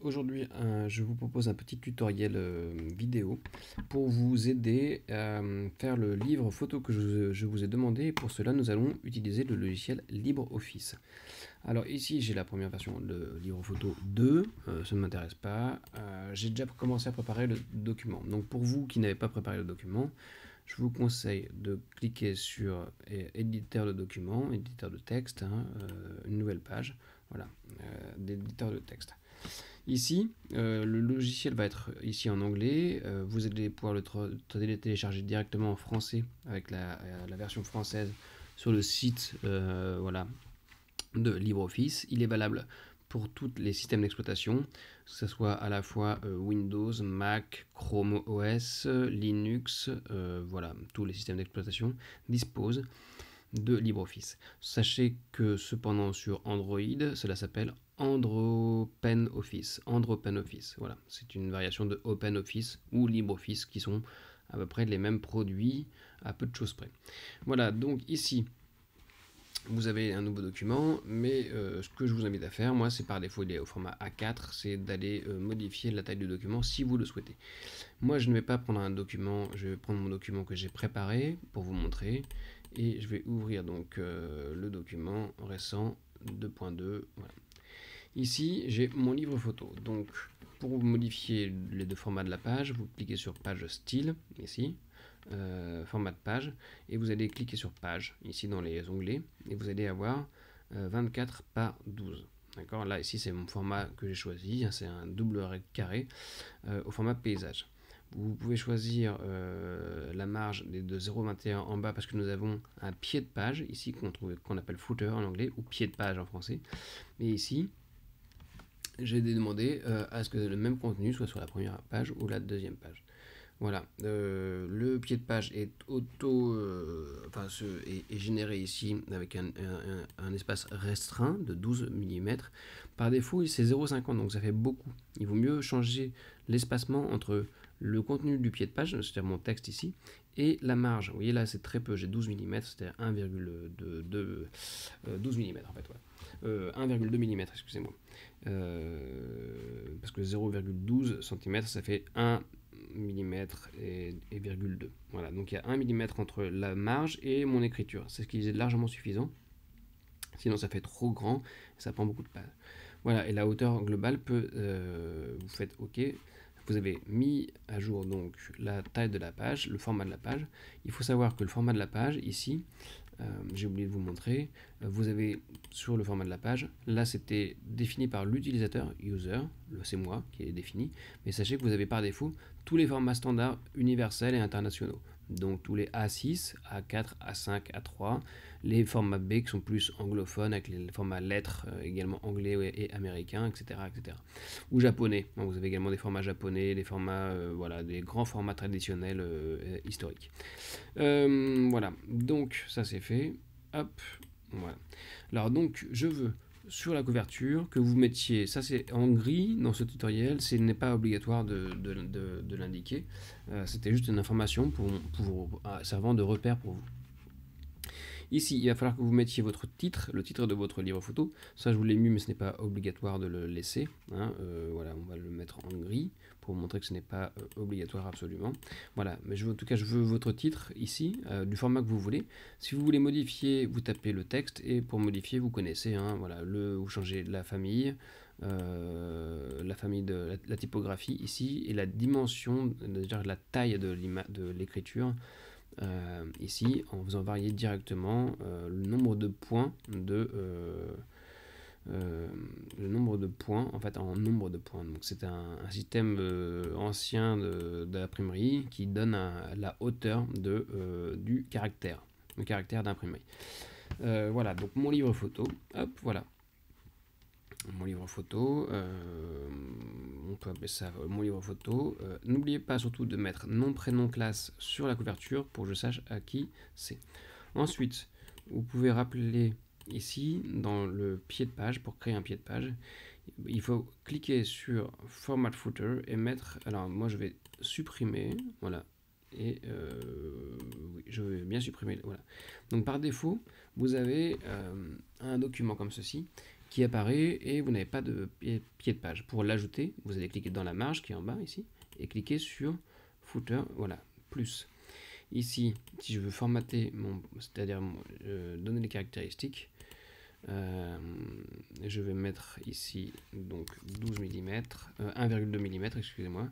Aujourd'hui, euh, je vous propose un petit tutoriel euh, vidéo pour vous aider à euh, faire le livre photo que je, vous ai demandé. pour cela, nous allons utiliser le logiciel LibreOffice. Alors ici, j'ai la première version de photo 2. ça ne m'intéresse pas. j'ai déjà commencé à préparer le document. Donc pour vous qui n'avez pas préparé le document, je vous conseille de cliquer sur éditeur de document, éditeur de texte, hein, une nouvelle page, voilà, d'éditeur de texte. Ici, euh, le logiciel va être ici en anglais. Euh, vous allez pouvoir le télécharger directement en français avec la, euh, version française sur le site de LibreOffice. Il est valable pour tous les systèmes d'exploitation, que ce soit à la fois Windows, Mac, Chrome OS, Linux, voilà, tous les systèmes d'exploitation disposent de LibreOffice. Sachez que cependant sur Android, cela s'appelle AndropenOffice. Office. voilà. C'est une variation de OpenOffice ou LibreOffice qui sont à peu près les mêmes produits à peu de choses près. Voilà, donc ici, vous avez un nouveau document, mais euh, ce que je vous invite à faire, moi, c'est par défaut, il est au format A4, c'est d'aller euh, modifier la taille du document si vous le souhaitez. Moi, je ne vais pas prendre un document, je vais prendre mon document que j'ai préparé pour vous montrer, et je vais ouvrir donc euh, le document récent 2.2. Ici, j'ai mon livre photo. Donc, pour modifier les deux formats de la page, vous cliquez sur page style, ici, euh, format de page, et vous allez cliquer sur page, ici dans les onglets, et vous allez avoir 24 euh, par 12. D'accord Là, ici, c'est mon format que j'ai choisi, hein, c'est un double carré au format paysage. Vous pouvez choisir euh, la marge de 0,21 en bas parce que nous avons un pied de page ici qu'on qu'on appelle footer en anglais ou pied de page en français. Et ici, j'ai demandé euh, à ce que le même contenu soit sur la première page ou la deuxième page. Voilà, euh, le pied de page est auto, enfin, est, généré ici avec un, un, espace restreint de 12 mm. Par défaut, c'est 0,50, donc ça fait beaucoup. Il vaut mieux changer l'espacement entre le contenu du pied de page, c'est-à-dire mon texte ici, et la marge. Vous voyez là, c'est très peu, j'ai 12 mm, c'est-à-dire 1,2 euh, mm en fait. 1,2 euh, mm, excusez-moi. Euh, parce que 0,12 cm, ça fait 1 mm et, 2. Voilà, donc il y a 1 mm entre la marge et mon écriture. C'est ce qui est largement suffisant. Sinon, ça fait trop grand, ça prend beaucoup de pages. Voilà, et la hauteur globale peut. vous faites OK vous avez mis à jour donc la taille de la page, le format de la page. Il faut savoir que le format de la page, ici, euh, j'ai oublié de vous montrer, euh, vous avez sur le format de la page, là c'était défini par l'utilisateur, user, c'est moi qui est défini, mais sachez que vous avez par défaut tous les formats standards universels et internationaux. Donc tous les A6, A4, A5, A3, les formats B qui sont plus anglophones, avec les formats lettres euh, également anglais et, et américains, etc., etc. Ou japonais. Hein, vous avez également des formats japonais, des formats, euh, voilà, des grands formats traditionnels euh, historiques. voilà, donc ça c'est fait. Hop, voilà. Alors donc, je veux sur la couverture que vous mettiez, ça c'est en gris dans ce tutoriel, ce n'est pas obligatoire de, l'indiquer, c'était juste une information pour, pour, servant de repère pour vous. Ici, il va falloir que vous mettiez votre titre, le titre de votre livre photo. Ça, je vous l'ai mis, mais ce n'est pas obligatoire de le laisser. Hein. Euh, voilà, on va le mettre en gris pour montrer que ce n'est pas euh, obligatoire absolument. Voilà, mais je en tout cas, je veux votre titre ici, euh, du format que vous voulez. Si vous voulez modifier, vous tapez le texte, et pour modifier, vous connaissez, hein, voilà, le, vous changez la famille, la famille de la, la, typographie ici, et la dimension, c'est-à-dire la taille de l'écriture, euh, ici en faisant varier directement euh, le nombre de points de euh, le nombre de points en fait en nombre de points donc c'est un, système ancien de, l'imprimerie qui donne la hauteur de, du caractère le caractère d'imprimerie voilà donc mon livre photo hop voilà mon livre photo, euh, on peut appeler ça euh, mon livre photo. Euh, n'oubliez pas surtout de mettre nom, prénom, classe sur la couverture pour que je sache à qui c'est. Ensuite, vous pouvez rappeler ici dans le pied de page, pour créer un pied de page, il faut cliquer sur Format Footer et mettre, alors moi je vais supprimer, voilà, et oui, je vais bien supprimer, voilà. Donc par défaut, vous avez un document comme ceci qui apparaît et vous n'avez pas de pied de page. Pour l'ajouter, vous allez cliquer dans la marge qui est en bas ici et cliquer sur footer, voilà, plus. Ici, si je veux formater mon, c'est-à-dire euh, donner les caractéristiques, euh, je vais mettre ici donc 12 mm, 1,2 mm, excusez-moi,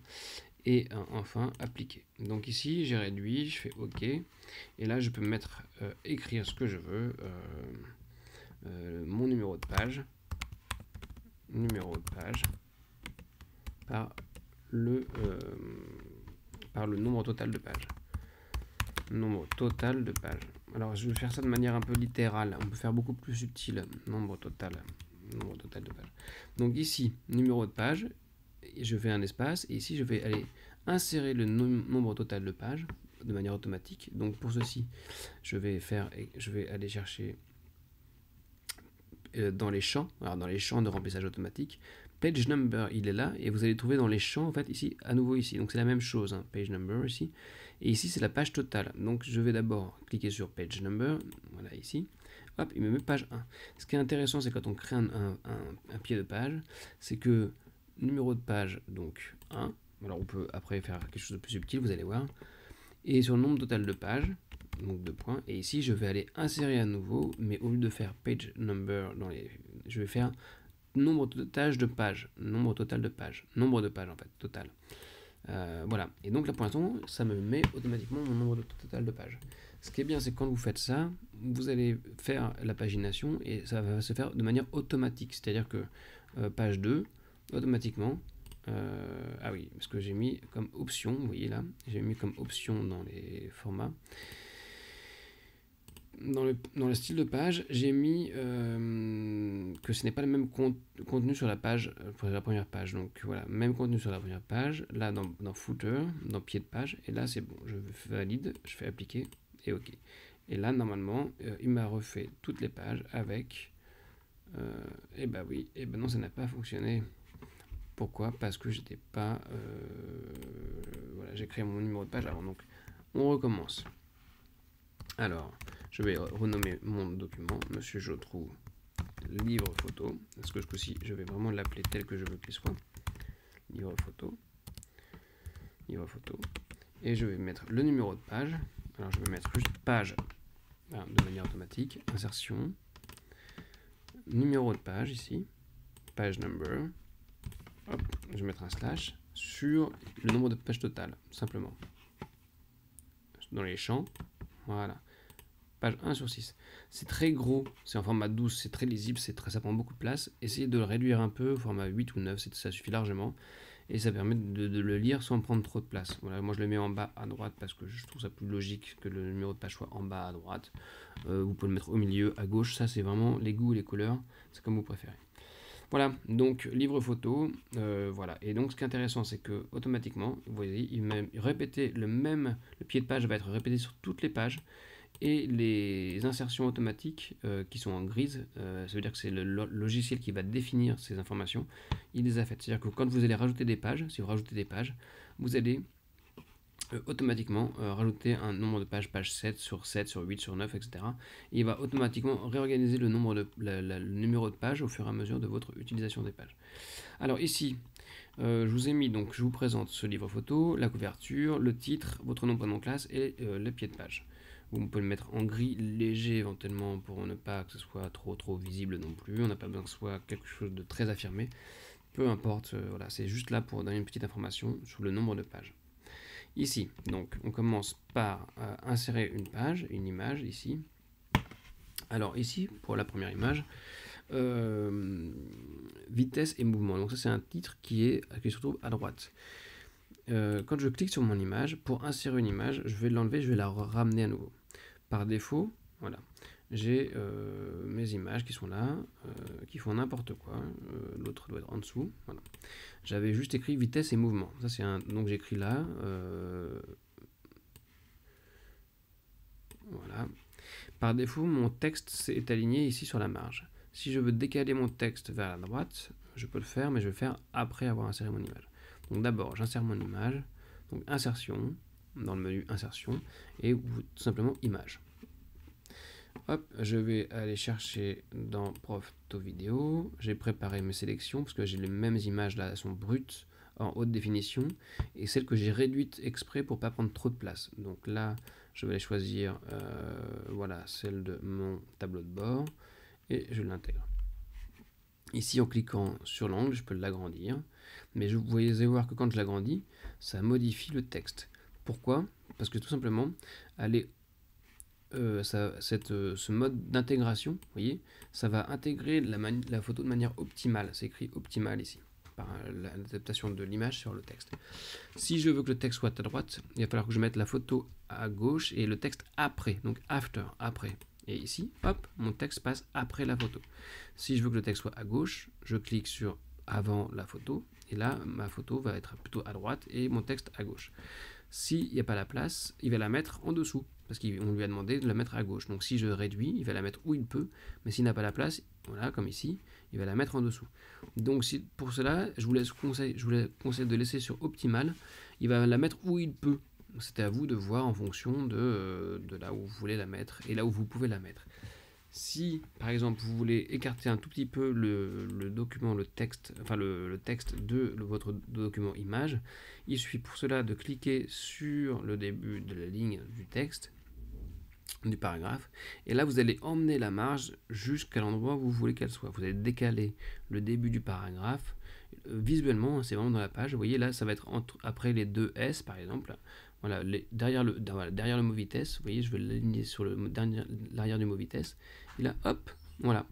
et euh, enfin appliquer. Donc ici, j'ai réduit, je fais OK, et là je peux mettre écrire ce que je veux. Euh, mon numéro de page, numéro de page, par le, euh, par le nombre total de pages. Nombre total de pages. Alors je vais faire ça de manière un peu littérale, on peut faire beaucoup plus subtil, nombre total, nombre total de pages. Donc ici, numéro de page, je fais un espace, et ici je vais aller insérer le nombre total de pages de manière automatique. Donc pour ceci, je vais, faire, je vais aller chercher euh, dans les champs, alors dans les champs de remplissage automatique, page number, il est là, et vous allez trouver dans les champs, en fait, ici, à nouveau ici. Donc c'est la même chose, hein, page number ici. Et ici, c'est la page totale. Donc je vais d'abord cliquer sur page number, voilà ici. Hop, il me met page 1. Ce qui est intéressant, c'est quand on crée un pied de page, c'est que numéro de page, donc 1. Alors on peut après faire quelque chose de plus subtil, vous allez voir. Et sur le nombre total de pages, donc deux points. Et ici, je vais aller insérer à nouveau, mais au lieu de faire page number dans les, je vais faire nombre de tâches de pages, nombre total de pages, nombre de pages en fait, total. Euh, voilà. Et donc la pour ça me met automatiquement mon nombre total de pages. Ce qui est bien, c'est quand vous faites ça, vous allez faire la pagination et ça va se faire de manière automatique. C'est-à-dire que euh, page 2, automatiquement, euh, ah oui, parce que j'ai mis comme option, vous voyez là, j'ai mis comme option dans les formats, dans, le, dans le style de page, j'ai mis euh, que ce n'est pas le même contenu sur la page, euh, pour la première page. Donc voilà, même contenu sur la première page, là dans, dans footer, dans pied de page, et là c'est bon, je valide, je fais appliquer, et ok. Et là, normalement, euh, il m'a refait toutes les pages avec... Euh, et bah oui, et ben non, ça n'a pas fonctionné. Pourquoi Parce que j'étais pas... voilà, j'ai créé mon numéro de page avant, donc on recommence. Alors, je vais renommer mon document Monsieur Jotrou livre photo. Parce que aussi je vais vraiment l'appeler tel que je veux qu'il soit. Livre photo. Livre photo. Et je vais mettre le numéro de page. Alors je vais mettre juste page hein, de manière automatique. Insertion. Numéro de page ici. Page number. je vais mettre un slash sur le nombre de pages totales, simplement. Dans les champs. Voilà page 1 sur 6. C'est très gros, c'est en format 12, c'est très lisible, c'est très, ça prend beaucoup de place. Essayez de le réduire un peu, format 8 ou 9, ça suffit largement. Et ça permet de, le lire sans prendre trop de place. Voilà, moi je le mets en bas à droite parce que je trouve ça plus logique que le numéro de page soit en bas à droite. Euh, vous pouvez le mettre au milieu, à gauche, ça c'est vraiment les goûts et les couleurs, c'est comme vous préférez. Voilà, donc livre photo, euh, voilà. Et donc ce qui est intéressant, c'est que automatiquement, vous voyez, il va répéter le même, le pied de page va être répété sur toutes les pages et les insertions automatiques euh, qui sont en grise, euh, ça veut dire que c'est le logiciel qui va définir ces informations, il les a faites. C'est-à-dire que quand vous allez rajouter des pages, si vous rajoutez des pages, vous allez euh, automatiquement rajouter un nombre de pages, page 7 sur 7, sur 8, sur 9, etc. Et il va automatiquement réorganiser le, nombre numéro de page au fur et à mesure de votre utilisation des pages. Alors ici, je vous ai mis donc, je vous présente ce livre photo, la couverture, le titre, votre nom, prénom, classe et le pied de page on peut le mettre en gris léger éventuellement pour ne pas que ce soit trop trop visible non plus. On n'a pas besoin que ce soit quelque chose de très affirmé. Peu importe, euh, voilà, c'est juste là pour donner une petite information sur le nombre de pages. Ici, donc on commence par euh, insérer une page, une image ici. Alors ici, pour la première image, euh, vitesse et mouvement. Donc ça c'est un titre qui, est, qui se trouve à droite quand je clique sur mon image, pour insérer une image, je vais l'enlever, je vais la ramener à nouveau. Par défaut, voilà, j'ai euh, mes images qui sont là, euh, qui font n'importe quoi. Euh, l'autre doit être en dessous. J'avais juste écrit vitesse et mouvement. Ça c'est un... Donc j'écris là. Voilà. Par défaut, mon texte est aligné ici sur la marge. Si je veux décaler mon texte vers la droite, je peux le faire, mais je vais le faire après avoir inséré mon image. Donc d'abord, j'insère mon image. Donc insertion, dans le menu insertion et tout simplement image. Hop, je vais aller chercher dans Profto Vidéo. J'ai préparé mes sélections parce que j'ai les mêmes images là, elles sont brutes en haute définition et celles que j'ai réduites exprès pour pas prendre trop de place. Donc là, je vais aller choisir euh, voilà, celle de mon tableau de bord et je l'intègre. Ici, en cliquant sur l'angle, je peux l'agrandir, mais vous voyez voir que quand je l'agrandis, ça modifie le texte. Pourquoi Parce que tout simplement, euh, euh, ce mode d'intégration, voyez, ça va intégrer la, photo de manière optimale. C'est écrit optimal » ici, par euh, l'adaptation de l'image sur le texte. Si je veux que le texte soit à droite, il va falloir que je mette la photo à gauche et le texte après, donc after, après. Et ici, hop, mon texte passe après la photo. Si je veux que le texte soit à gauche, je clique sur avant la photo, et là, ma photo va être plutôt à droite et mon texte à gauche. S'il n'y a pas la place, il va la mettre en dessous, parce qu'on lui a demandé de la mettre à gauche. Donc si je réduis, il va la mettre où il peut, mais s'il n'a pas la place, voilà, comme ici, il va la mettre en dessous. Donc si, pour cela, je vous, laisse conseil, je vous laisse de laisser sur optimal, il va la mettre où il peut. C'était à vous de voir en fonction euh, de là où vous voulez la mettre et là où vous pouvez la mettre. Si, par exemple, vous voulez écarter un tout petit peu le, document, le texte, enfin le, texte de votre document image, il suffit pour cela de cliquer sur le début de la ligne du texte, du paragraphe, et là vous allez emmener la marge jusqu'à l'endroit où vous voulez qu'elle soit. Vous allez décaler le début du paragraphe. Euh, visuellement, hein, c'est vraiment dans la page. Vous voyez là, ça va être après les deux S par exemple. Voilà, derrière, le, derrière le mot vitesse, vous voyez, je vais l'aligner sur l'arrière du mot vitesse. Et là, hop, voilà.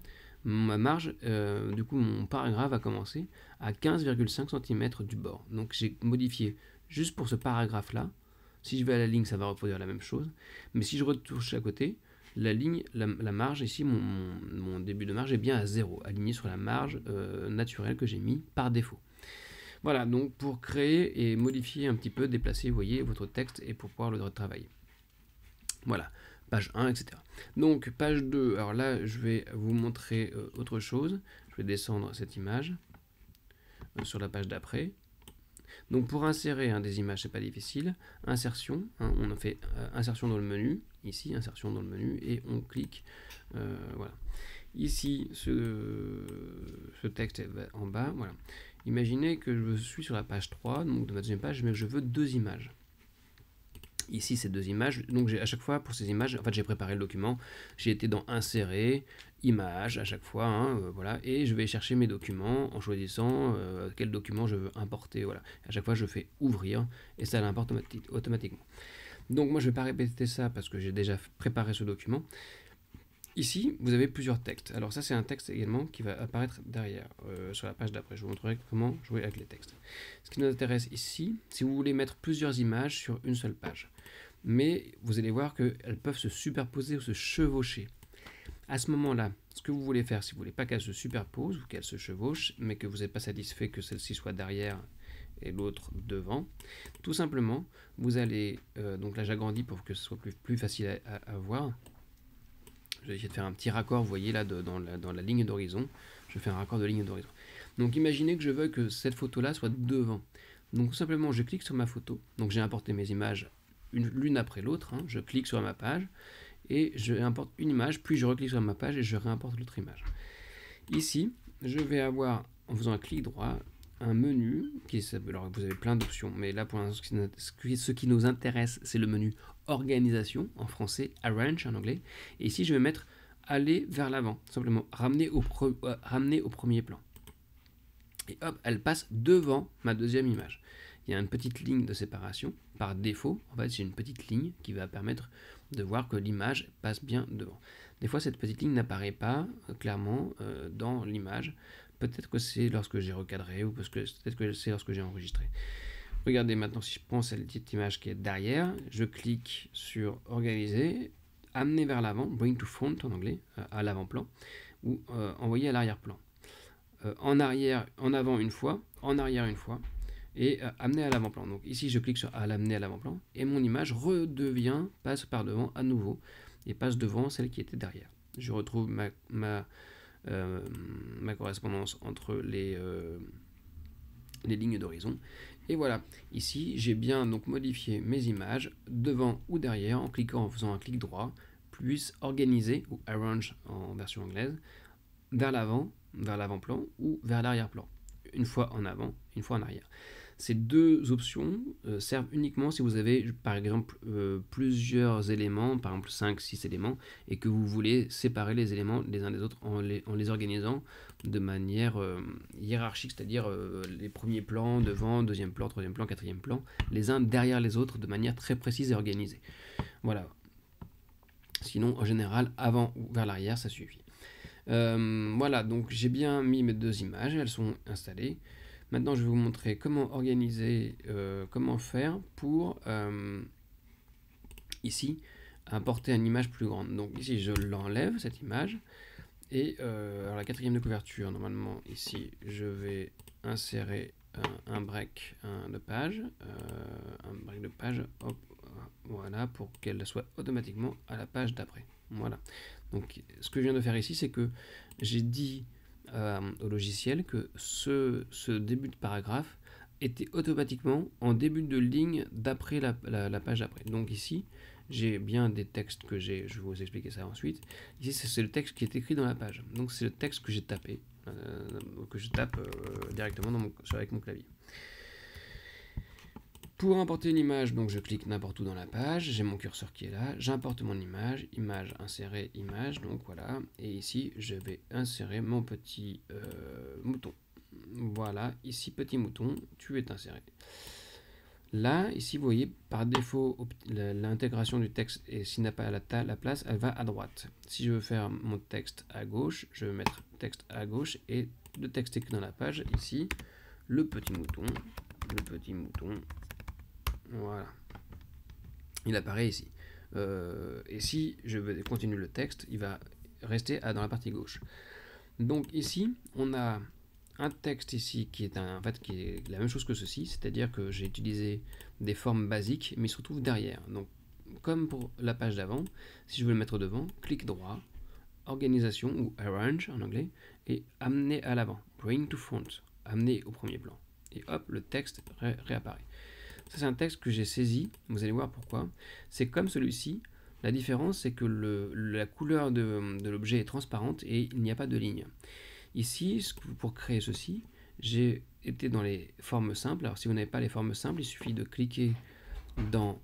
Ma marge, euh, du coup, mon paragraphe a commencé à 15,5 cm du bord. Donc j'ai modifié juste pour ce paragraphe-là. Si je vais à la ligne, ça va reproduire la même chose. Mais si je retouche à côté, la ligne, la, marge ici, mon, début de marge est bien à 0, aligné sur la marge euh, naturelle que j'ai mis par défaut. Voilà, donc pour créer et modifier un petit peu, déplacer, vous voyez, votre texte et pour pouvoir le retravailler. Voilà, page 1, etc. Donc, page 2, alors là, je vais vous montrer euh, autre chose. Je vais descendre cette image euh, sur la page d'après. Donc, pour insérer hein, des images, c'est pas difficile. Insertion, hein, on on fait euh, insertion dans le menu, ici, insertion dans le menu, et on clique, voilà. Ici, ce, ce texte est en bas, voilà. Imaginez que je suis sur la page 3, donc de ma deuxième page, mais que je veux deux images. Ici, ces deux images, donc à chaque fois pour ces images, en fait j'ai préparé le document, j'ai été dans insérer, images à chaque fois, hein, euh, voilà, et je vais chercher mes documents en choisissant euh, quel document je veux importer, voilà. À chaque fois, je fais ouvrir et ça l'importe automatiquement. Donc moi, je ne vais pas répéter ça parce que j'ai déjà préparé ce document, Ici, vous avez plusieurs textes. Alors ça, c'est un texte également qui va apparaître derrière, euh, sur la page d'après. Je vous montrerai comment jouer avec les textes. Ce qui nous intéresse ici, si vous voulez mettre plusieurs images sur une seule page. Mais vous allez voir qu'elles peuvent se superposer ou se chevaucher. À ce moment-là, ce que vous voulez faire, si vous ne voulez pas qu'elles se superposent ou qu'elles se chevauchent, mais que vous n'êtes pas satisfait que celle-ci soit derrière et l'autre devant. Tout simplement, vous allez, euh, donc là j'agrandis pour que ce soit plus, facile à voir, je vais essayer de faire un petit raccord, vous voyez là, dans, la, ligne d'horizon. Je fais un raccord de ligne d'horizon. Donc imaginez que je veux que cette photo-là soit devant. Donc simplement, je clique sur ma photo. Donc j'ai importé mes images l'une après l'autre. Hein. Je clique sur ma page et je importe une image, puis je reclique sur ma page et je réimporte l'autre image. Ici, je vais avoir, en faisant un clic droit, un menu qui alors vous avez plein d'options mais là pour l'instant ce qui nous intéresse c'est le menu organisation en français, arrange en anglais. Et ici, je vais mettre aller vers l'avant, simplement ramener au, euh, ramener au premier plan. Et hop, elle passe devant ma deuxième image. Il y a une petite ligne de séparation. Par défaut, en fait, c'est une petite ligne qui va permettre de voir que l'image passe bien devant. Des fois, cette petite ligne n'apparaît pas euh, clairement euh, dans l'image. Peut-être que c'est lorsque j'ai recadré ou parce que peut-être que c'est lorsque j'ai enregistré. Regardez maintenant si je prends cette petite image qui est derrière. Je clique sur organiser, amener vers l'avant, bring to front en anglais, euh, à l'avant-plan, ou euh, envoyer à l'arrière-plan. Euh, en arrière, en avant une fois, en arrière une fois, et amener à l'avant-plan. Donc ici, je clique sur à l'amener à l'avant-plan, et mon image redevient, passe par devant à nouveau, et passe devant celle qui était derrière. Je retrouve ma, ma correspondance entre les les lignes d'horizon. Et voilà, ici j'ai bien donc modifié mes images devant ou derrière en cliquant en faisant un clic droit, plus organiser ou arrange en version anglaise, vers l'avant, vers l'avant-plan ou vers l'arrière-plan. Une fois en avant, une fois en arrière. Ces deux options euh, servent uniquement si vous avez par exemple euh, plusieurs éléments, par exemple 5-6 éléments, et que vous voulez séparer les éléments les uns des autres en les organisant de manière euh, hiérarchique, c'est-à-dire euh, les premiers plans devant, deuxième plan, troisième plan, quatrième plan, les uns derrière les autres de manière très précise et organisée. Voilà. Sinon, en général, avant ou vers l'arrière, ça suffit. Euh, voilà, donc j'ai bien mis mes deux images, elles sont installées. Maintenant, je vais vous montrer comment organiser, comment faire pour, ici, apporter une image plus grande. Donc ici, je l'enlève, cette image. Et euh, alors la quatrième de couverture, normalement ici, je vais insérer un, break de page, euh, un break de page, hop, voilà, pour qu'elle soit automatiquement à la page d'après. Voilà. Donc ce que je viens de faire ici, c'est que j'ai dit euh, au logiciel que ce, début de paragraphe était automatiquement en début de ligne d'après la, la, page d'après. Donc ici, j'ai bien des textes que j'ai, je vais vous expliquer ça ensuite. Ici, c'est le texte qui est écrit dans la page. Donc, c'est le texte que j'ai tapé, euh, que je tape euh, directement avec mon clavier. Pour importer une image, donc je clique n'importe où dans la page, j'ai mon curseur qui est là, j'importe mon image, image, insérer, image, donc voilà, et ici je vais insérer mon petit euh, mouton. Voilà, ici petit mouton, tu es inséré. Là, ici, vous voyez, par défaut, l'intégration du texte, et s'il n'a pas la, place, elle va à droite. Si je veux faire mon texte à gauche, je vais mettre texte à gauche, et le texte écrit dans la page, ici, le petit mouton, le petit mouton, voilà. Il apparaît ici. Euh, et si je veux continuer le texte, il va rester à, dans la partie gauche. Donc ici, on a un texte ici qui est fait qui est la même chose que ceci, c'est-à-dire que j'ai utilisé des formes basiques, mais il se retrouve derrière. Donc, comme pour la page d'avant, si je veux le mettre devant, clic droit, organisation ou arrange en anglais, et amener à l'avant, bring to front, amener au premier plan. Et hop, le texte réapparaît. Ça, c'est un texte que j'ai saisi, vous allez voir pourquoi. C'est comme celui-ci, la différence, c'est que le, la couleur de, de l'objet est transparente et il n'y a pas de ligne. Ici, pour créer ceci, j'ai été dans les formes simples. Alors si vous n'avez pas les formes simples, il suffit de cliquer dans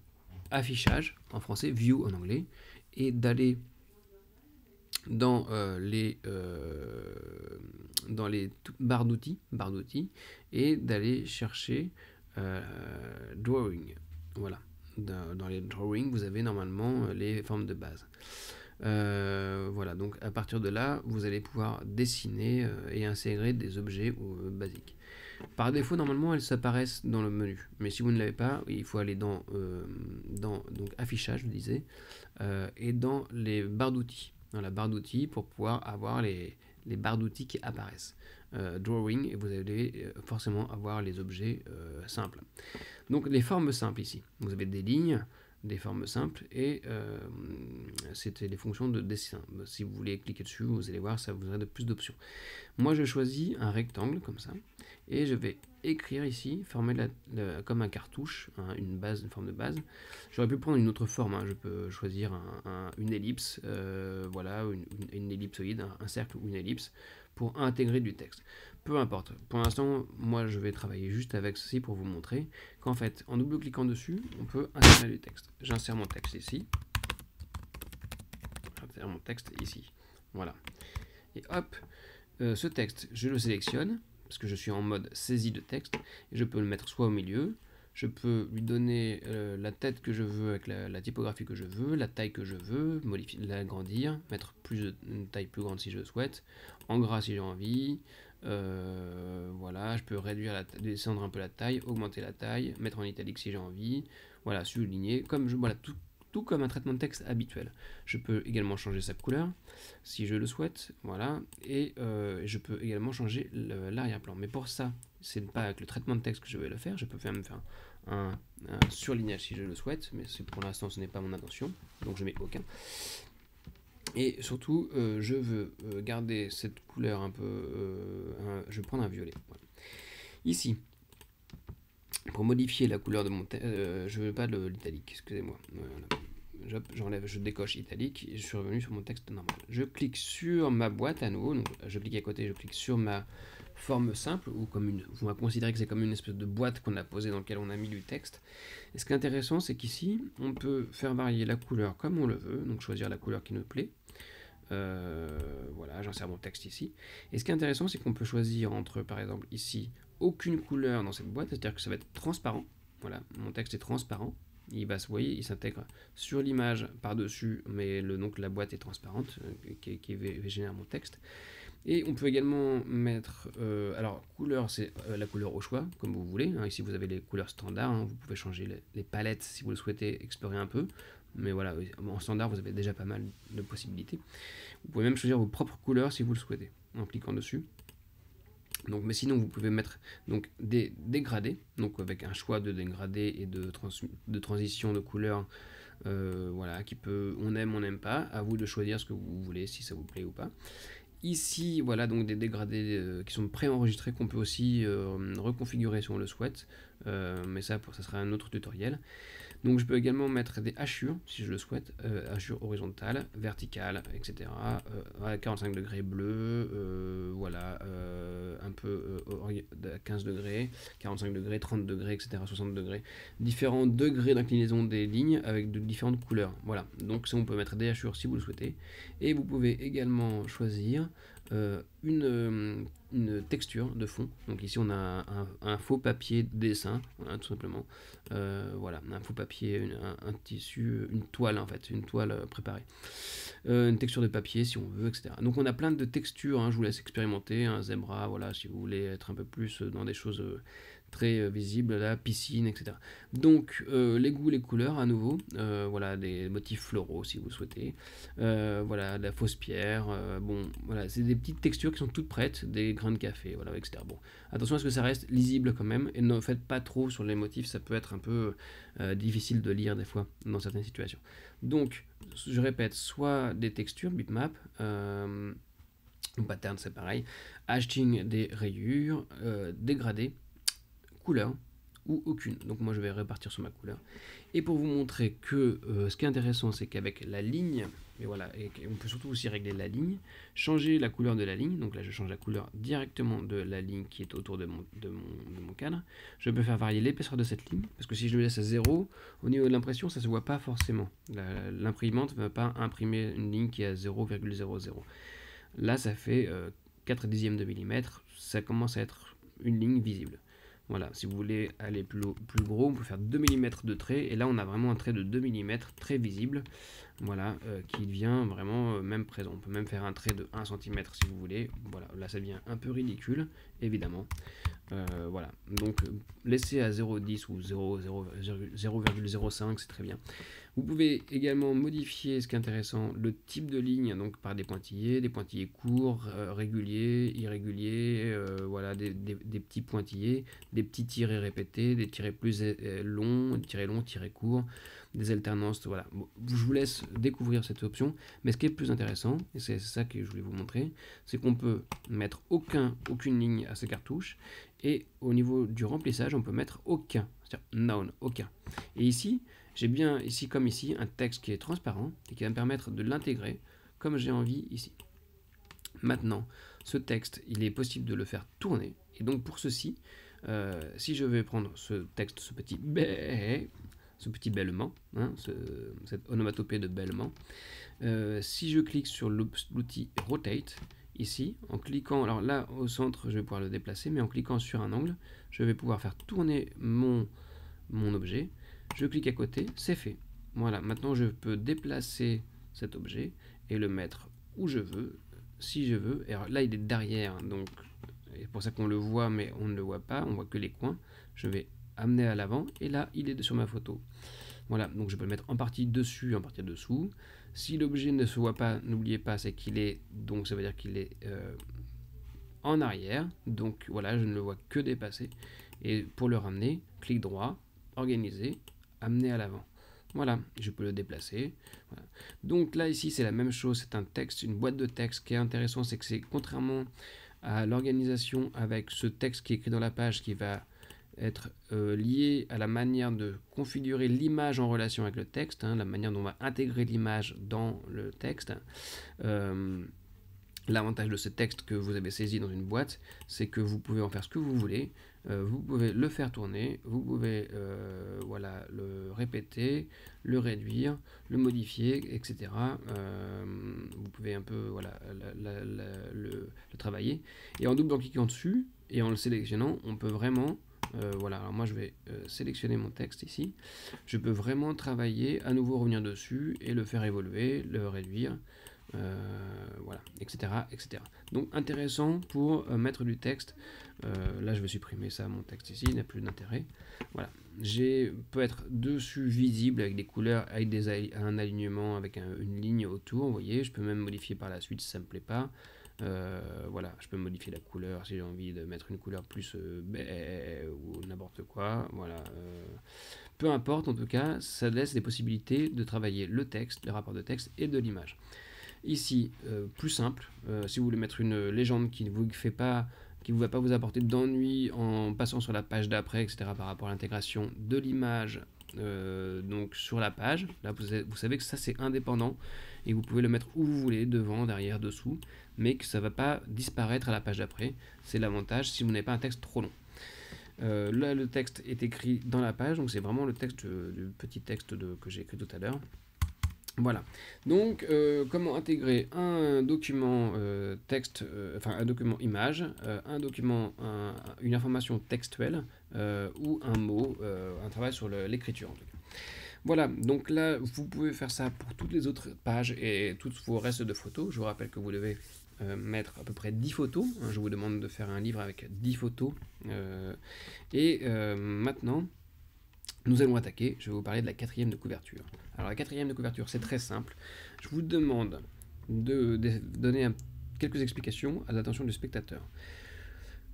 affichage en français, view en anglais, et d'aller dans euh, les euh, dans les barres d'outils, barres d'outils, et d'aller chercher euh, drawing. Voilà, dans, les drawings, vous avez normalement les formes de base. Euh, voilà, donc à partir de là, vous allez pouvoir dessiner euh, et insérer des objets euh, basiques. Par défaut, normalement, elles s'apparaissent dans le menu. Mais si vous ne l'avez pas, il faut aller dans, dans donc, affichage, je disais, et dans les barres d'outils. Dans la barre d'outils pour pouvoir avoir les, les barres d'outils qui apparaissent. drawing, et vous allez forcément avoir les objets simples. Donc les formes simples ici. Vous avez des lignes, des formes simples et euh, c'était les fonctions de dessin. Si vous voulez cliquer dessus, vous allez voir, ça vous de plus d'options. Moi, je choisis un rectangle comme ça et je vais écrire ici, former la, comme un cartouche, hein, une base, une forme de base. J'aurais pu prendre une autre forme, hein. je peux choisir une ellipse, euh, voilà, une, ellipse, ellipsoïde, un, cercle ou une ellipse pour intégrer du texte. Peu importe. Pour l'instant, moi, je vais travailler juste avec ceci pour vous montrer. En fait, en double-cliquant dessus, on peut insérer du texte. J'insère mon texte ici. J'insère mon texte ici. Voilà. Et hop, euh, ce texte, je le sélectionne, parce que je suis en mode saisie de texte, et je peux le mettre soit au milieu, je peux lui donner euh, la tête que je veux avec la, typographie que je veux, la taille que je veux, modifier, l'agrandir, mettre plus de, une taille plus grande si je le souhaite, en gras si j'ai envie, euh, voilà, je peux réduire la descendre un peu la taille, augmenter la taille, mettre en italique si j'ai envie, voilà, souligner, comme je, voilà, tout, tout, comme un traitement de texte habituel. Je peux également changer sa couleur si je le souhaite, voilà, et euh, je peux également changer l'arrière-plan. Mais pour ça, c'est pas avec le traitement de texte que je vais le faire, je peux même faire un, surlignage si je le souhaite, mais pour l'instant ce n'est pas mon intention, donc je mets aucun. Et surtout, euh, je veux euh, garder cette couleur un peu... Euh, je vais prendre un violet. Ici, pour modifier la couleur de mon... texte, je veux pas de l'italique, excusez-moi. J'enlève, je décoche italique et je suis revenu sur mon texte normal. Je clique sur ma boîte à nouveau. Donc, je clique à côté, je clique sur ma forme simple ou comme une... On va considérer que c'est comme une espèce de boîte qu'on a posée dans laquelle on a mis du texte. Et ce qui est intéressant, c'est qu'ici, on peut faire varier la couleur comme on le veut. Donc choisir la couleur qui nous plaît. Euh, voilà, j'insère mon texte ici. Et ce qui est intéressant, c'est qu'on peut choisir entre, par exemple, ici, aucune couleur dans cette boîte, c'est-à-dire que ça va être transparent. Voilà, mon texte est transparent. Il va, vous voyez, il s'intègre sur l'image par-dessus, mais le, nom donc la boîte est transparente, euh, qui, génère mon texte. Et on peut également mettre, euh, alors couleur, c'est la couleur au choix, comme vous voulez. Hein. ici, vous avez les couleurs standards, hein. vous pouvez changer les, palettes si vous le souhaitez explorer un peu. Mais voilà, en standard, vous avez déjà pas mal de possibilités. Vous pouvez même choisir vos propres couleurs si vous le souhaitez, en cliquant dessus. Donc, mais sinon, vous pouvez mettre donc, des dégradés, donc avec un choix de dégradés et de, trans de transition de couleurs, euh, voilà, qui peut, on aime, on n'aime pas, à vous de choisir ce que vous voulez, si ça vous plaît ou pas. Ici, voilà donc des dégradés euh, qui sont préenregistrés qu'on peut aussi euh, reconfigurer si on le souhaite, mais ça, pour, ça sera un autre tutoriel. Donc je peux également mettre des hachures, si je le souhaite, euh, hachures horizontales, verticales, etc. Euh, à 45 degrés bleu, euh, voilà, un peu 15 degrés, 45 degrés, 30 degrés, etc. 60 degrés. Différents degrés d'inclinaison des lignes avec de différentes couleurs. Voilà, donc ça on peut mettre des hachures si vous le souhaitez. Et vous pouvez également choisir euh, euh, une, texture de fond. Donc ici on a un, faux papier dessin, tout simplement. Euh, voilà, un faux papier, un, tissu, une toile en fait, une toile préparée. une texture de papier si on veut, etc. Donc on a plein de textures, hein, je vous laisse expérimenter, un zebra, voilà, si vous voulez être un peu plus dans des choses très euh, visible, la piscine, etc. Donc euh, les goûts, les couleurs à nouveau, euh, voilà, des motifs floraux si vous souhaitez, voilà, la fausse pierre, bon, voilà, c'est des petites textures qui sont toutes prêtes, des grains de café, voilà, etc. Bon, attention à ce que ça reste lisible quand même, et ne faites pas trop sur les motifs, ça peut être un peu difficile de lire des fois dans certaines situations. Donc, je répète, soit des textures bitmap, ou pattern c'est pareil, hatching des rayures, euh, couleur ou aucune. Donc moi je vais répartir sur ma couleur. Et pour vous montrer que euh, ce qui est intéressant c'est qu'avec la ligne, et voilà, et on peut surtout aussi régler la ligne, changer la couleur de la ligne, donc là je change la couleur directement de la ligne qui est autour de mon, cadre, je peux faire varier l'épaisseur de cette ligne, parce que si je le laisse à 0, au niveau de l'impression ça se voit pas forcément. L'imprimante ne va pas imprimer une ligne qui est à 0,00. Là ça fait 4 euh, dixièmes de millimètre, ça commence à être une ligne visible. Voilà, si vous voulez aller plus, gros, on peut faire 2 mm de trait. Et là, on a vraiment un trait de 2 mm très visible voilà, euh, qui devient vraiment euh, même présent. On peut même faire un trait de 1 cm si vous voulez. Voilà, là ça devient un peu ridicule, évidemment. Euh, voilà, donc laisser à 0,10 ou 0,05, c'est très bien. Vous pouvez également modifier, ce qui est intéressant, le type de ligne, donc par des pointillés, des pointillés courts, réguliers, irréguliers, voilà, des, des, petits pointillés, des petits tirés répétés, des tirés plus longs, tirés longs, tirés courts des alternances. Voilà. je vous laisse découvrir cette option. Mais ce qui est plus intéressant, et c'est ça que je voulais vous montrer, c'est qu'on peut mettre aucun, aucune ligne à ces cartouches. Et au niveau du remplissage, on peut mettre aucun. C'est-à-dire none, aucun. Et ici, j'ai bien, ici comme ici, un texte qui est transparent et qui va me permettre de l'intégrer comme j'ai envie ici. Maintenant, ce texte, il est possible de le faire tourner. Et donc pour ceci, euh, si je vais prendre ce texte, ce petit B, ce petit bellement, hein, cette onomatopée de bellement euh, si je clique sur l'outil Rotate, ici, en cliquant, alors là au centre je vais pouvoir le déplacer, mais en cliquant sur un angle, je vais pouvoir faire tourner mon, mon objet. Je clique à côté, c'est fait. Voilà, maintenant je peux déplacer cet objet et le mettre où je veux, si je veux. là il est derrière, donc c'est pour ça qu'on le voit, mais on ne le voit pas, on voit que les coins. Je vais amener à l'avant, et là, il est sur ma photo. Voilà, donc je peux le mettre en partie dessus, en partie dessous. Si l'objet ne se voit pas, n'oubliez pas, c'est qu'il est, donc ça veut dire qu'il est euh, en arrière. Donc voilà, je ne le vois que dépasser. Et pour le ramener, clic droit, organiser, amener à l'avant. Voilà, je peux le déplacer. Donc là, ici, c'est la même chose, c'est un texte, une boîte de texte. Ce qui est intéressant, c'est que c'est contrairement à l'organisation avec ce texte qui est écrit dans la page qui va être euh, lié à la manière de configurer l'image en relation avec le texte, hein, la manière dont on va intégrer l'image dans le texte. Euh, l'avantage de ce texte que vous avez saisi dans une boîte, c'est que vous pouvez en faire ce que vous voulez, euh, vous pouvez le faire tourner, vous pouvez voilà, le répéter, le réduire, le modifier, etc. vous pouvez un peu voilà, le, le, travailler. Et en double cliquant dessus et en le sélectionnant, on peut vraiment euh, voilà, alors moi je vais euh, sélectionner mon texte ici. Je peux vraiment travailler, à nouveau revenir dessus et le faire évoluer, le réduire, euh, voilà, etc., etc. Donc intéressant pour mettre du texte. là je vais supprimer ça, mon texte ici, il n'a plus d'intérêt. Voilà, j'ai peut être dessus visible avec des couleurs, avec des, un alignement, avec une ligne autour, vous voyez, je peux même modifier par la suite si ça ne me plaît pas. Euh, voilà, je peux modifier la couleur si j'ai envie de mettre une couleur plus euh, ou n'importe quoi. Voilà. Euh. peu importe, en tout cas, ça laisse des possibilités de travailler le texte, le rapport de texte et de l'image. Ici, euh, plus simple, si vous voulez mettre une légende qui ne vous fait pas qui ne va pas vous apporter d'ennui en passant sur la page d'après, etc., par rapport à l'intégration de l'image euh, donc sur la page. Là, vous, savez que ça, c'est indépendant et vous pouvez le mettre où vous voulez, devant, derrière, dessous, mais que ça va pas disparaître à la page d'après. C'est l'avantage si vous n'avez pas un texte trop long. Euh, là, le texte est écrit dans la page, donc c'est vraiment le texte, euh, du petit texte que j'ai écrit tout à l'heure. Voilà. Donc, euh, comment intégrer un document euh, texte, euh, enfin un document image, un document, une information textuelle ou un mot, un travail sur l'écriture en tout cas. Voilà, donc là, vous pouvez faire ça pour toutes les autres pages et tous vos restes de photos. Je vous rappelle que vous devez mettre à peu près 10 photos. Je vous demande de faire un livre avec 10 photos. et maintenant, nous allons attaquer, je vais vous parler de la quatrième de couverture. Alors la quatrième de couverture, c'est très simple. Je vous demande de, donner quelques explications à l'attention du spectateur.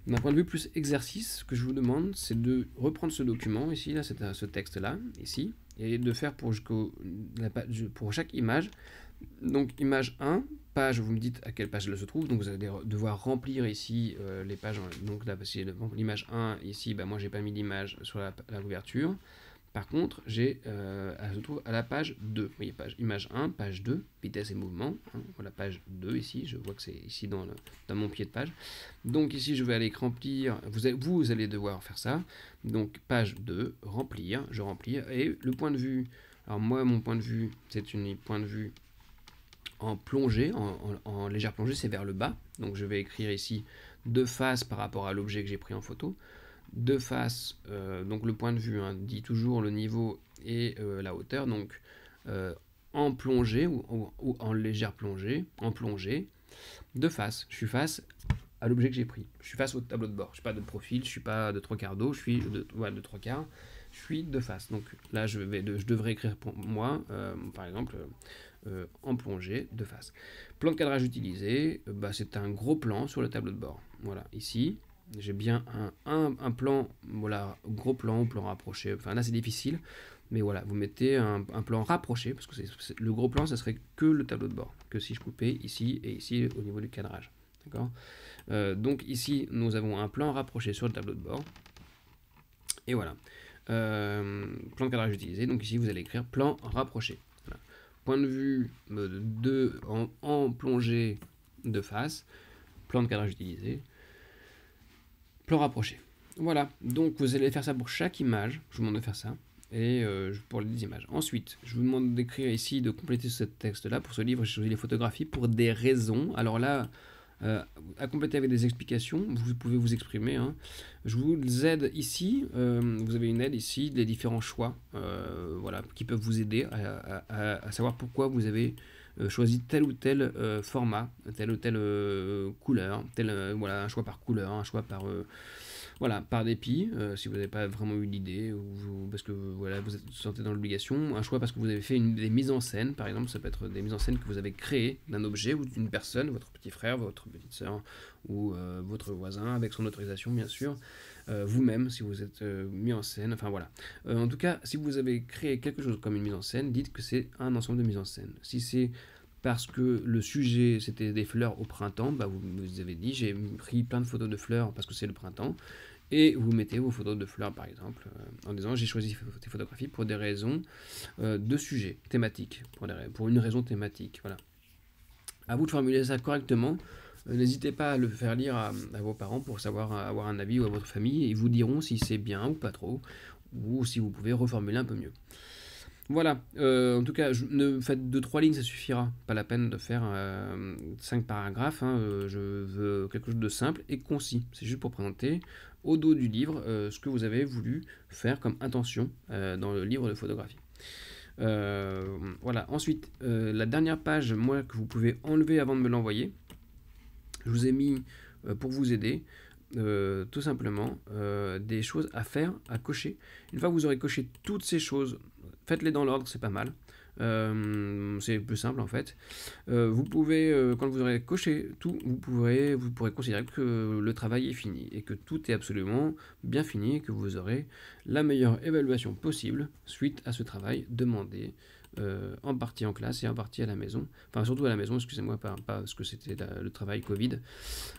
D'un point de vue plus exercice, ce que je vous demande, c'est de reprendre ce document, ici, là, ce texte-là, ici, et de faire pour, pour chaque image, donc image 1, page, vous me dites à quelle page elle se trouve, donc vous allez devoir remplir ici euh, les pages, donc là c'est l'image 1, ici bah, moi j'ai pas mis l'image sur la, couverture, par contre j'ai, euh, elle se trouve à la page 2, vous voyez, page, image 1, page 2, vitesse et mouvement, hein. voilà page 2 ici, je vois que c'est ici dans, mon pied de page, donc ici je vais aller remplir, vous, vous allez devoir faire ça, donc page 2, remplir, je remplis, et le point de vue, alors moi mon point de vue c'est une point de vue en plongée, en, légère plongée, c'est vers le bas. Donc je vais écrire ici de face par rapport à l'objet que j'ai pris en photo. de face euh, donc le point de vue hein, dit toujours le niveau et euh, la hauteur. Donc euh, en plongée ou, en légère plongée, en plongée, de face Je suis face à l'objet que j'ai pris. Je suis face au tableau de bord. Je suis pas de profil, je suis pas de trois quarts d'eau, je suis de, de trois quarts. Je suis de face. Donc là, je, vais de, je devrais écrire pour moi, par exemple, euh, en plongée de face. Plan de cadrage utilisé, euh, bah, c'est un gros plan sur le tableau de bord. Voilà, ici, j'ai bien un, plan, voilà, gros plan, plan rapproché, enfin là c'est difficile, mais voilà, vous mettez un, plan rapproché, parce que le gros plan, ça serait que le tableau de bord, que si je coupais ici et ici au niveau du cadrage. D'accord euh, Donc ici, nous avons un plan rapproché sur le tableau de bord. Et voilà. plan de cadrage utilisé, donc ici vous allez écrire plan rapproché point de vue euh, de, en, en plongée de face, plan de cadrage utilisé, plan rapproché. Voilà, donc vous allez faire ça pour chaque image, je vous demande de faire ça, et euh, pour les images. Ensuite, je vous demande d'écrire ici, de compléter ce texte-là. Pour ce livre, j'ai choisi les photographies pour des raisons. Alors là, à euh, compléter avec des explications, vous pouvez vous exprimer. Hein. Je vous aide ici, euh, vous avez une aide ici, des différents choix euh, voilà, qui peuvent vous aider à, savoir pourquoi vous avez choisi tel ou tel format, telle ou telle couleur, tel, voilà, un choix par couleur, un choix par... Voilà, par dépit, euh, si vous n'avez pas vraiment eu l'idée, ou parce que voilà, vous êtes sentez dans l'obligation, un choix parce que vous avez fait une, des mises en scène, par exemple, ça peut être des mises en scène que vous avez créées d'un objet ou d'une personne, votre petit frère, votre petite soeur, ou euh, votre voisin, avec son autorisation bien sûr, euh, vous-même si vous êtes mis en scène, enfin voilà. en tout cas, si vous avez créé quelque chose comme une mise en scène, dites que c'est un ensemble de mises en scène. Si c'est parce que le sujet c'était des fleurs au printemps, bah vous, vous avez dit j'ai pris plein de photos de fleurs parce que c'est le printemps et vous mettez vos photos de fleurs par exemple euh, en disant j'ai choisi ces photographies pour des raisons euh, de sujet thématiques, pour, une raison thématique. Voilà. À vous de formuler ça correctement. Euh, n'hésitez pas à le faire lire à, vos parents pour savoir avoir un avis ou à votre famille. Ils vous diront si c'est bien ou pas trop, ou si vous pouvez reformuler un peu mieux. Voilà, en tout cas, ne faites deux, trois lignes, ça suffira. Pas la peine de faire cinq paragraphes. Hein. je veux quelque chose de simple et concis. C'est juste pour présenter au dos du livre euh, ce que vous avez voulu faire comme intention euh, dans le livre de photographie. Euh, voilà, ensuite, la dernière page, moi, que vous pouvez enlever avant de me l'envoyer, je vous ai mis, pour vous aider, tout simplement, des choses à faire, à cocher. Une fois que vous aurez coché toutes ces choses, faites-les dans l'ordre, c'est pas mal. Euh, c'est plus simple en fait. Euh, vous pouvez, euh, quand vous aurez coché tout, vous pourrez, vous pourrez considérer que le travail est fini et que tout est absolument bien fini et que vous aurez la meilleure évaluation possible suite à ce travail demandé en partie en classe et en partie à la maison. Enfin, surtout à la maison, excusez-moi, pas, parce que c'était le travail Covid.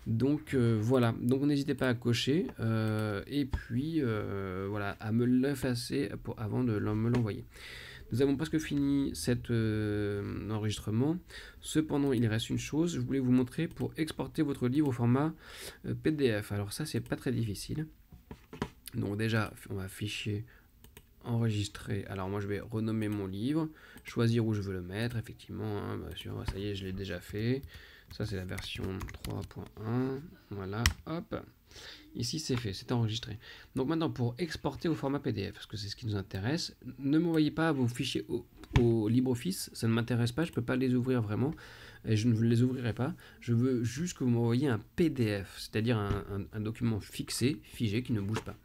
Donc voilà, donc n'hésitez pas à cocher et puis voilà, à me l'effacer avant de me l'envoyer. Nous avons presque fini cet euh, enregistrement. Cependant, il reste une chose, je voulais vous montrer pour exporter votre livre au format euh, PDF. Alors ça, c'est pas très difficile. Donc déjà, on va fichier enregistrer. Alors moi, je vais renommer mon livre, choisir où je veux le mettre, effectivement. Hein, ça y est, je l'ai déjà fait. Ça, c'est la version 3.1. Voilà, hop. Ici, c'est fait, c'est enregistré. Donc maintenant, pour exporter au format PDF, parce que c'est ce qui nous intéresse, ne m'envoyez pas vos fichiers au, LibreOffice, ça ne m'intéresse pas, je ne peux pas les ouvrir vraiment, et je ne les ouvrirai pas. Je veux juste que vous m'envoyiez un PDF, c'est-à-dire un, document fixé, figé, qui ne bouge pas,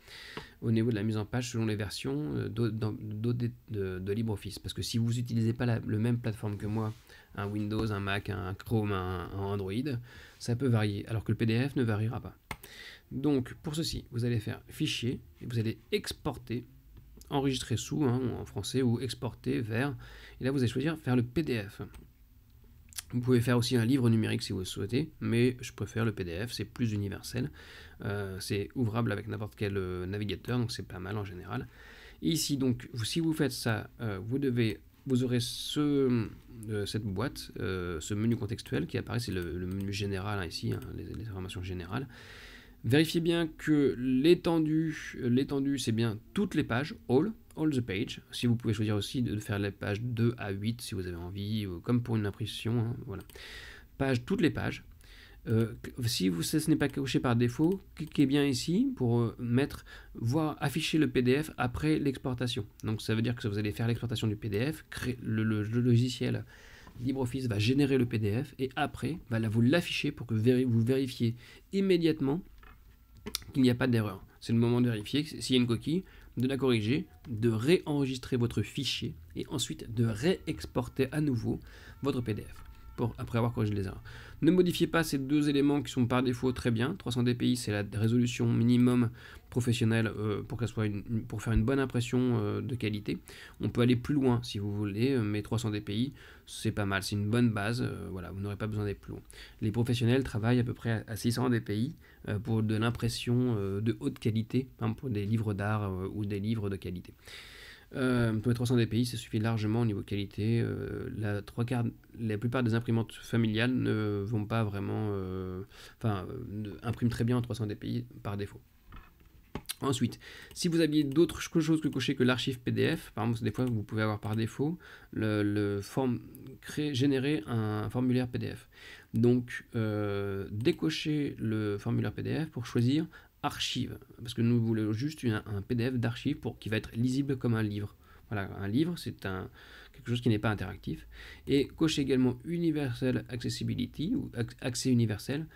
au niveau de la mise en page selon les versions euh, de, LibreOffice. Parce que si vous n'utilisez pas la, le même plateforme que moi, un Windows, un Mac, un Chrome, un Android, ça peut varier, alors que le PDF ne variera pas. Donc pour ceci, vous allez faire fichier et vous allez exporter, enregistrer sous hein, en français ou exporter vers. Et là vous allez choisir faire le PDF. Vous pouvez faire aussi un livre numérique si vous le souhaitez, mais je préfère le PDF, c'est plus universel. Euh, c'est ouvrable avec n'importe quel euh, navigateur, donc c'est pas mal en général. ici donc, si vous faites ça, euh, vous aurez cette boîte, ce menu contextuel qui apparaît, c'est le, menu général hein, ici, hein, les, informations générales. Vérifiez bien que l'étendue, l'étendue c'est bien toutes les pages, all, all the page. Si vous pouvez choisir aussi de faire les pages 2 à 8 si vous avez envie, comme pour une impression, hein, voilà. Page, toutes les pages. Euh, si vous, ce n'est pas coché par défaut, cliquez bien ici pour euh, mettre, voir afficher le PDF après l'exportation. Donc ça veut dire que vous allez faire l'exportation du PDF, le, logiciel LibreOffice va générer le PDF et après va vous l'afficher pour que vous vérifiez immédiatement qu'il n'y a pas d'erreur. C'est le moment de vérifier s'il y a une coquille, de la corriger, de réenregistrer votre fichier et ensuite de réexporter à nouveau votre PDF après avoir corrigé les erreurs. Ne modifiez pas ces deux éléments qui sont par défaut très bien. 300 dpi, c'est la résolution minimum professionnelle euh, pour, faire une bonne impression euh, de qualité. On peut aller plus loin si vous voulez, euh, mais 300 dpi, c'est pas mal, c'est une bonne base. voilà, vous n'aurez pas besoin d'aller plus loin. Les professionnels travaillent à peu près à, 600 dpi pour de l'impression de haute qualité, hein, pour des livres d'art ou des livres de qualité. Euh, pour les 300 DPI, ça suffit largement au niveau qualité. Euh, la, plupart des imprimantes familiales ne vont pas vraiment. Euh, enfin, impriment très bien en 300 DPI par défaut. Ensuite, si vous aviez d'autres choses que cocher que l'archive PDF, par exemple, des fois vous pouvez avoir par défaut le, le form, créer, générer un formulaire PDF. Donc, euh, décochez le formulaire PDF pour choisir archive, parce que nous voulons juste un PDF d'archive pour qui va être lisible comme un livre. Voilà, un livre, c'est un, quelque chose qui n'est pas interactif. Et coche également Universal Accessibility ou accès universel.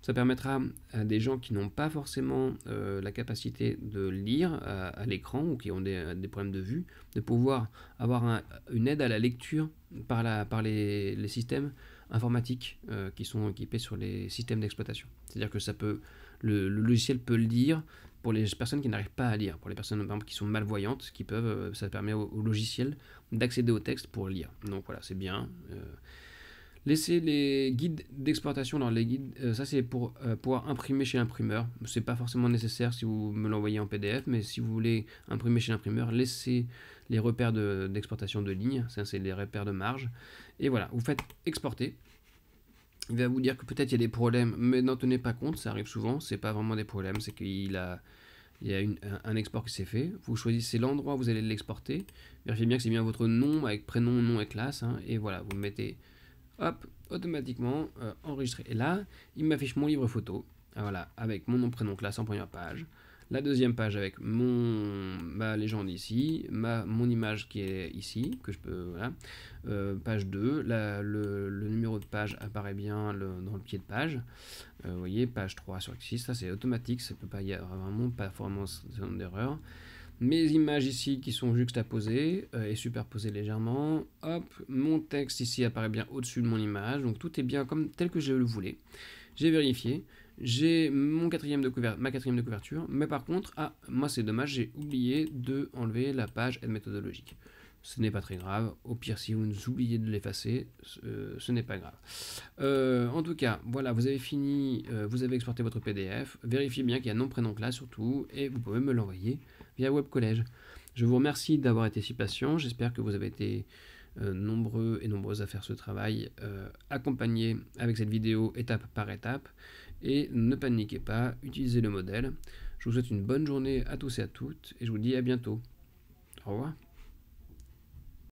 Ça permettra à des gens qui n'ont pas forcément euh, la capacité de lire euh, à, l'écran ou qui ont euh, des, problèmes de vue, de pouvoir avoir une aide à la lecture par, la, par les, systèmes informatiques qui sont équipés sur les systèmes d'exploitation. C'est-à-dire que ça peut le, logiciel peut le lire pour les personnes qui n'arrivent pas à lire, pour les personnes qui sont malvoyantes, qui peuvent, euh, ça permet au, logiciel d'accéder au texte pour lire. Donc voilà, c'est bien. Euh. Laissez les guides d'exportation dans les guides, euh, ça c'est pour pouvoir imprimer chez l'imprimeur. C'est pas forcément nécessaire si vous me l'envoyez en PDF, mais si vous voulez imprimer chez l'imprimeur, laissez les repères d'exportation de, lignes. ligne, ça c'est les repères de marge. Et voilà, vous faites exporter. Il va vous dire que peut-être il y a des problèmes, mais n'en tenez pas compte, ça arrive souvent, c'est pas vraiment des problèmes, c'est qu'il a, il y a un export qui s'est fait. Vous choisissez l'endroit où vous allez l'exporter, vérifiez bien que c'est bien votre nom avec prénom, nom et classe, hein, et voilà, vous mettez, hop, automatiquement euh, enregistré. Et là, il m'affiche mon livre photo, ah, voilà, avec mon nom, prénom, classe en première page la deuxième page avec mon, ma légende ici, ma, mon image qui est ici, que je peux, euh, page 2, le, numéro de page apparaît bien dans le pied de page, euh, vous voyez, page 3 sur X6, ça c'est automatique, ça peut pas, y avoir vraiment pas d'erreur. Mes images ici qui sont juxtaposées euh, et superposées légèrement, hop, mon texte ici apparaît bien au-dessus de mon image, donc tout est bien comme tel que je le voulais. J'ai vérifié, j'ai mon quatrième de ma quatrième de couverture, mais par contre, ah, moi c'est dommage, j'ai oublié de enlever la page aide méthodologique. Ce n'est pas très grave, au pire si vous nous oubliez de l'effacer, ce, euh, n'est pas grave. Euh, en tout cas, voilà, vous avez fini, euh, vous avez exporté votre PDF, vérifiez bien qu'il y a nom prénom là surtout, et vous pouvez me l'envoyer via Web Je vous remercie d'avoir été si patient, j'espère que vous avez été... nombreux et nombreuses à faire ce travail, accompagné avec cette vidéo étape par étape. Et ne paniquez pas, utilisez le modèle. Je vous souhaite une bonne journée à tous et à toutes et je vous dis à bientôt. Au revoir.